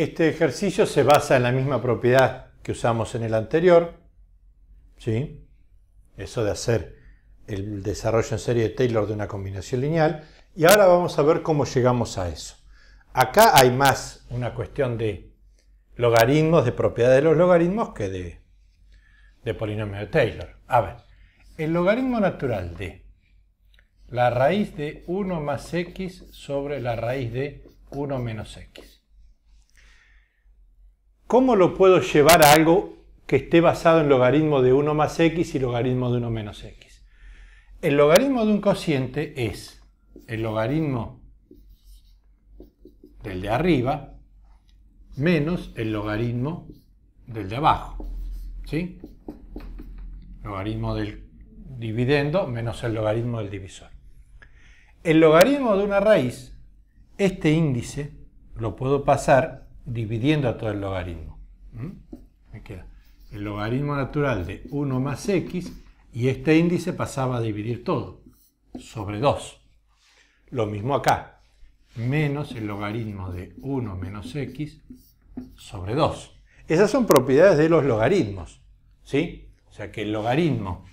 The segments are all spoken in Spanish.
Este ejercicio se basa en la misma propiedad que usamos en el anterior, ¿sí? Eso de hacer el desarrollo en serie de Taylor de una combinación lineal. Y ahora vamos a ver cómo llegamos a eso. Acá hay más una cuestión de logaritmos, de propiedad de los logaritmos, que de, de polinomio de Taylor. A ver, el logaritmo natural de la raíz de 1 más x sobre la raíz de 1 menos x ¿Cómo lo puedo llevar a algo que esté basado en logaritmo de 1 más x y logaritmo de 1 menos x? El logaritmo de un cociente es el logaritmo del de arriba menos el logaritmo del de abajo. ¿Sí? Logaritmo del dividendo menos el logaritmo del divisor. El logaritmo de una raíz, este índice lo puedo pasar dividiendo a todo el logaritmo. Me queda el logaritmo natural de 1 más x y este índice pasaba a dividir todo sobre 2. Lo mismo acá, menos el logaritmo de 1 menos x sobre 2. Esas son propiedades de los logaritmos, ¿sí? O sea que el logaritmo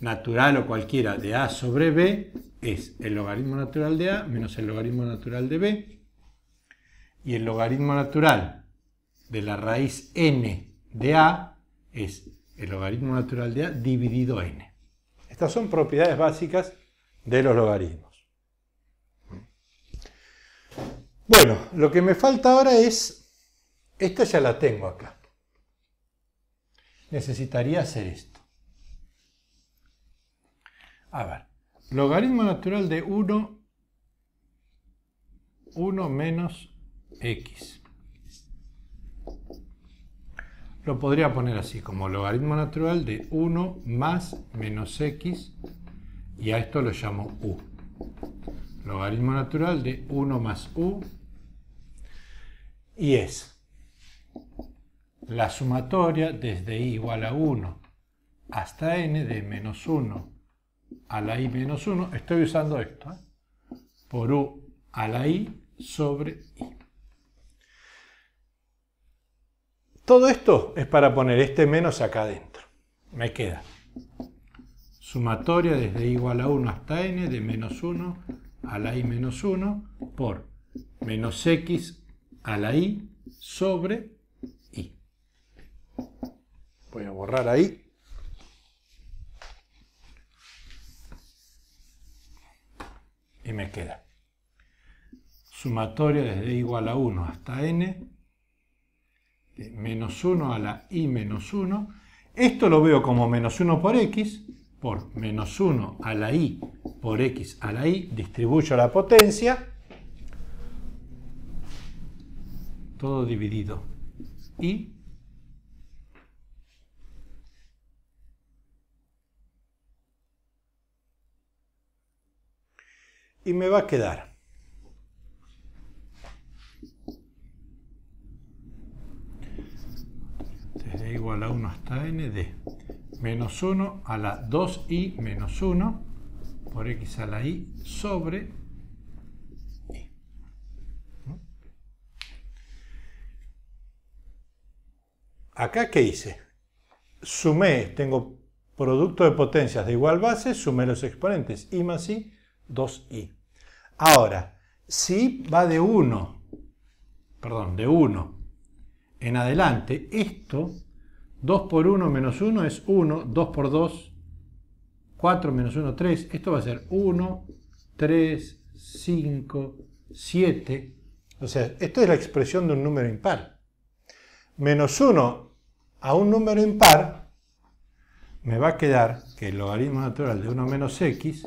natural o cualquiera de a sobre b es el logaritmo natural de a menos el logaritmo natural de b y el logaritmo natural de la raíz n de a es el logaritmo natural de a dividido n. Estas son propiedades básicas de los logaritmos. Bueno, lo que me falta ahora es, esta ya la tengo acá. Necesitaría hacer esto. A ver, logaritmo natural de 1, 1 menos x. Lo podría poner así, como logaritmo natural de 1 más menos x, y a esto lo llamo u. Logaritmo natural de 1 más u, y es la sumatoria desde i igual a 1 hasta n de menos 1 a la i menos 1, estoy usando esto, ¿eh? por u a la i sobre i. Todo esto es para poner este menos acá adentro. Me queda sumatoria desde igual a 1 hasta n de menos 1 a la i menos 1 por menos x a la i sobre i. Voy a borrar ahí. Y me queda sumatoria desde igual a 1 hasta n eh, menos 1 a la i menos 1. Esto lo veo como menos 1 por x, por menos 1 a la i por x a la i, distribuyo la potencia, todo dividido y y me va a quedar a la 1 hasta n de menos 1 a la 2i menos 1 por x a la i sobre i. Acá, ¿qué hice? Sumé, tengo producto de potencias de igual base, sumé los exponentes, i más y 2i. Ahora, si va de 1, perdón, de 1 en adelante, esto 2 por 1 menos 1 es 1, 2 por 2, 4 menos 1, 3. Esto va a ser 1, 3, 5, 7. O sea, esto es la expresión de un número impar. Menos 1 a un número impar me va a quedar que el logaritmo natural de 1 menos x...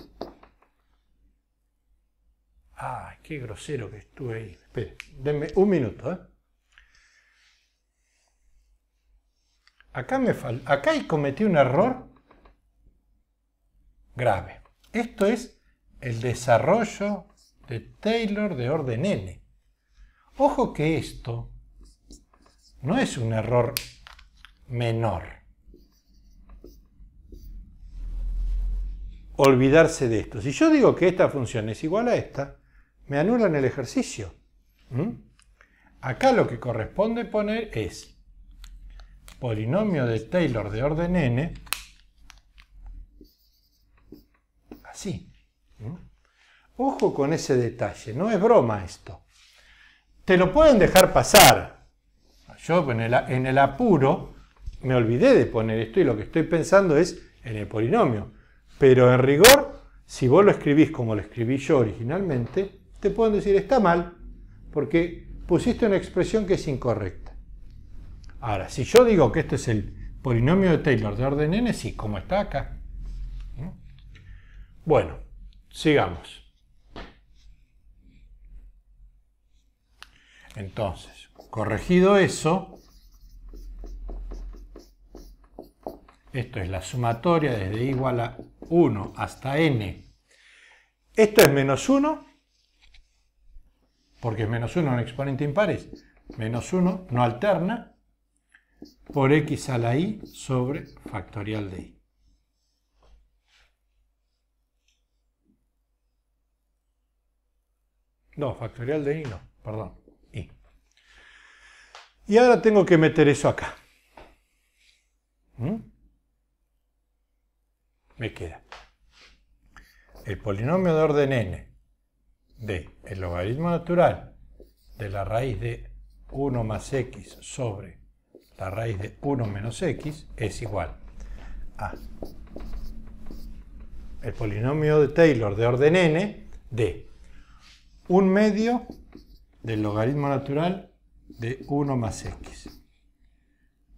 ¡Ay, ah, qué grosero que estuve ahí! Esperen, denme un minuto, ¿eh? acá, me fal acá cometí un error grave. Esto es el desarrollo de Taylor de orden n. Ojo que esto no es un error menor. Olvidarse de esto. Si yo digo que esta función es igual a esta, me anulan el ejercicio. ¿Mm? Acá lo que corresponde poner es polinomio de Taylor de orden n, así. Ojo con ese detalle, no es broma esto. Te lo pueden dejar pasar. Yo en el, apuro me olvidé de poner esto y lo que estoy pensando es en el polinomio. Pero en rigor, si vos lo escribís como lo escribí yo originalmente, te pueden decir está mal, porque pusiste una expresión que es incorrecta. Ahora, si yo digo que este es el polinomio de Taylor de orden n, sí, como está acá. ¿Mm? Bueno, sigamos. Entonces, corregido eso, esto es la sumatoria desde igual a 1 hasta n. Esto es menos 1, porque es menos 1 un exponente impar menos 1, no alterna, por x a la i sobre factorial de i. No, factorial de i no, perdón, i. Y ahora tengo que meter eso acá. ¿Mm? Me queda el polinomio de orden n de el logaritmo natural de la raíz de 1 más x sobre la raíz de 1 menos x es igual a el polinomio de Taylor de orden n de 1 medio del logaritmo natural de 1 más x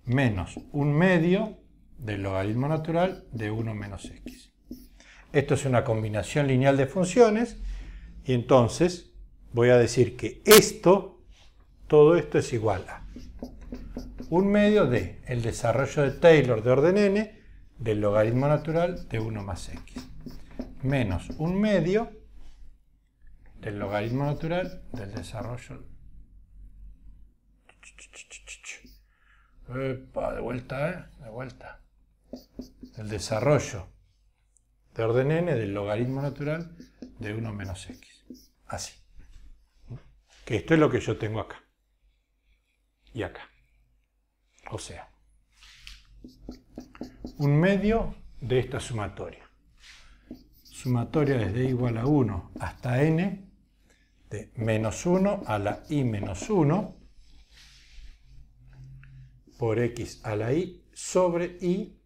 menos 1 medio del logaritmo natural de 1 menos x. Esto es una combinación lineal de funciones y entonces voy a decir que esto, todo esto es igual a un medio de el desarrollo de Taylor de orden n del logaritmo natural de 1 más x, menos un medio del logaritmo natural del desarrollo. de vuelta, ¿eh? De vuelta. Del desarrollo de orden n del logaritmo natural de 1 menos x. Así. Que esto es lo que yo tengo acá. Y acá. O sea, un medio de esta sumatoria. Sumatoria desde igual a 1 hasta n de menos 1 a la i menos 1 por x a la i sobre i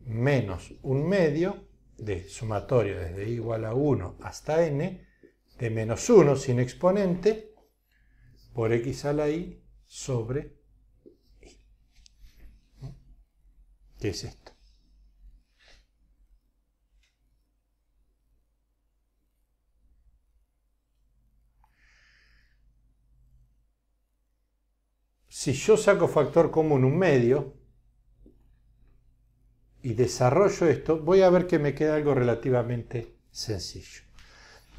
menos un medio de sumatoria desde igual a 1 hasta n de menos 1 sin exponente por x a la i sobre Qué es esto. Si yo saco factor común un medio y desarrollo esto, voy a ver que me queda algo relativamente sencillo.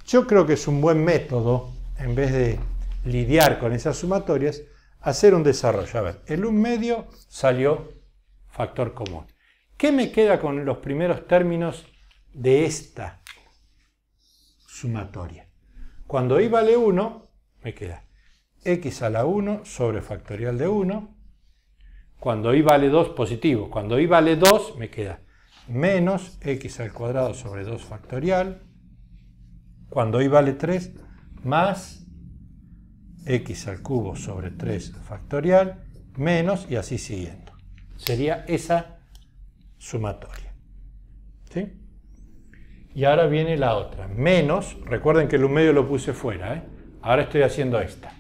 Yo creo que es un buen método, en vez de lidiar con esas sumatorias, hacer un desarrollo. A ver, el un medio salió factor común. ¿Qué me queda con los primeros términos de esta sumatoria? Cuando i vale 1, me queda x a la 1 sobre factorial de 1. Cuando i vale 2, positivo. Cuando i vale 2, me queda menos x al cuadrado sobre 2 factorial. Cuando i vale 3, más x al cubo sobre 3 factorial, menos y así siguiendo. Sería esa sumatoria. ¿Sí? Y ahora viene la otra. Menos, recuerden que el medio lo puse fuera. ¿eh? Ahora estoy haciendo esta.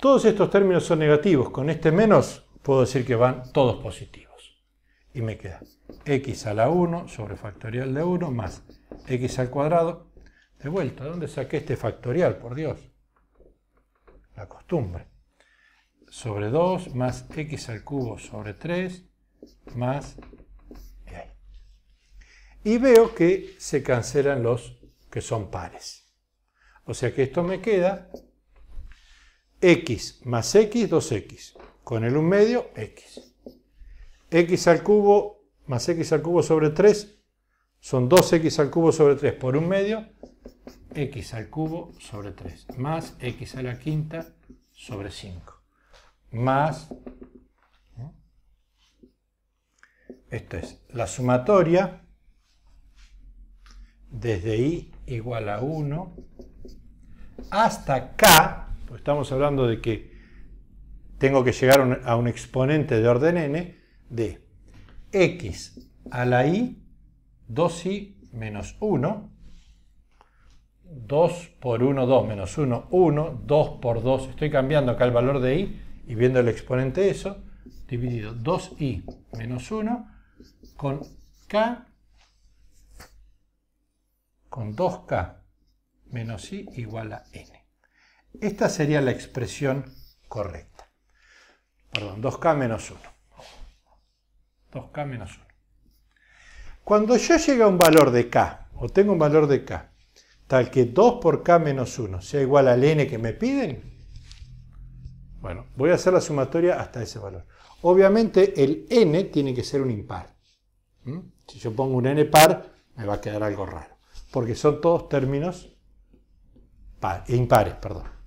Todos estos términos son negativos. Con este menos puedo decir que van todos positivos. Y me queda x a la 1 sobre factorial de 1 más x al cuadrado. De vuelta, ¿dónde saqué este factorial? Por Dios. La costumbre sobre 2 más x al cubo sobre 3 más... Y veo que se cancelan los que son pares. O sea que esto me queda x más x, 2x. Con el 1 medio, x. x al cubo más x al cubo sobre 3 son 2x al cubo sobre 3 por 1 medio, x al cubo sobre 3, más x a la quinta sobre 5 más, esto es la sumatoria desde i igual a 1 hasta k, pues estamos hablando de que tengo que llegar a un exponente de orden n de x a la i, 2i menos 1, 2 por 1, 2 menos 1, 1, 2 por 2, estoy cambiando acá el valor de i y viendo el exponente eso, dividido 2i menos 1 con k, con 2k menos i igual a n. Esta sería la expresión correcta. Perdón, 2k menos 1. 2k menos 1. Cuando yo llegue a un valor de k, o tengo un valor de k, tal que 2 por k menos 1 sea igual al n que me piden, bueno, voy a hacer la sumatoria hasta ese valor. Obviamente el n tiene que ser un impar. ¿Mm? Si yo pongo un n par, me va a quedar algo raro, porque son todos términos par, impares, perdón.